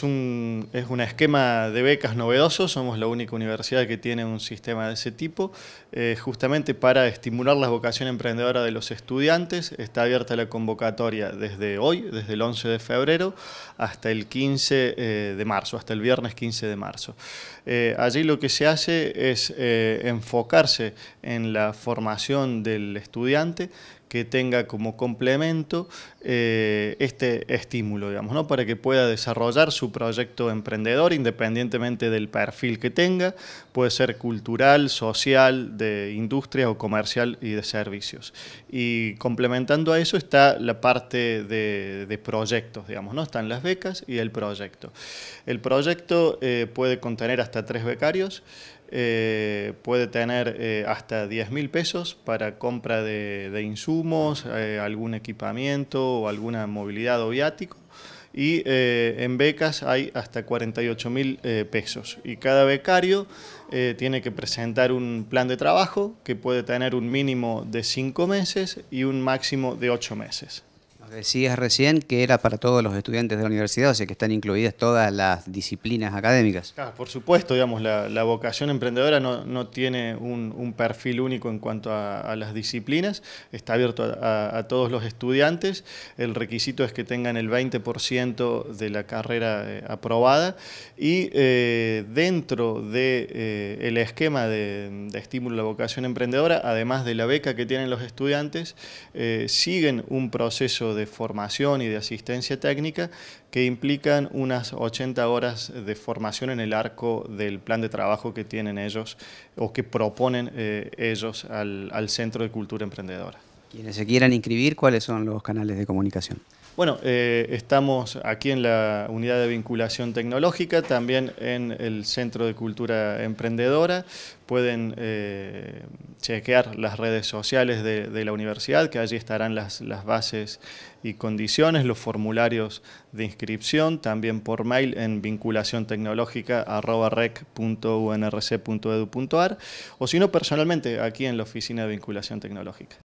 Es un, esquema de becas novedoso, somos la única universidad que tiene un sistema de ese tipo, eh, justamente para estimular la vocación emprendedora de los estudiantes. Está abierta la convocatoria desde hoy, desde el 11 de febrero, hasta el 15 eh, de marzo, hasta el viernes 15 de marzo. Eh, allí lo que se hace es enfocarse en la formación del estudiante, que tenga como complemento eh, este estímulo, digamos, ¿no? para que pueda desarrollar su proyecto emprendedor independientemente del perfil que tenga, puede ser cultural, social, de industria o comercial y de servicios. Y complementando a eso está la parte de, proyectos, digamos, ¿no? están las becas y el proyecto. El proyecto eh, puede contener hasta tres becarios, eh, puede tener eh, hasta 10 mil pesos para compra de, insumos, eh, algún equipamiento o alguna movilidad o viático. Y en becas hay hasta 48 mil pesos. Y cada becario tiene que presentar un plan de trabajo que puede tener un mínimo de 5 meses y un máximo de 8 meses decías recién que era para todos los estudiantes de la universidad, o sea que están incluidas todas las disciplinas académicas. por supuesto, digamos, la, vocación emprendedora no, tiene un, perfil único en cuanto a, las disciplinas, está abierto a, todos los estudiantes, el requisito es que tengan el 20% de la carrera eh, aprobada y eh, dentro del de, eh, esquema de, de estímulo a la vocación emprendedora, además de la beca que tienen los estudiantes, siguen un proceso de de formación y de asistencia técnica que implican unas 80 horas de formación en el arco del plan de trabajo que tienen ellos o que proponen eh, ellos al, al Centro de Cultura Emprendedora. Quienes se quieran inscribir, ¿cuáles son los canales de comunicación? Bueno, eh, estamos aquí en la unidad de vinculación tecnológica, también en el Centro de Cultura Emprendedora. Pueden eh, chequear las redes sociales de, la universidad, que allí estarán las, bases y condiciones, los formularios de inscripción, también por mail en rec.unrc.edu.ar o si no personalmente aquí en la oficina de vinculación tecnológica.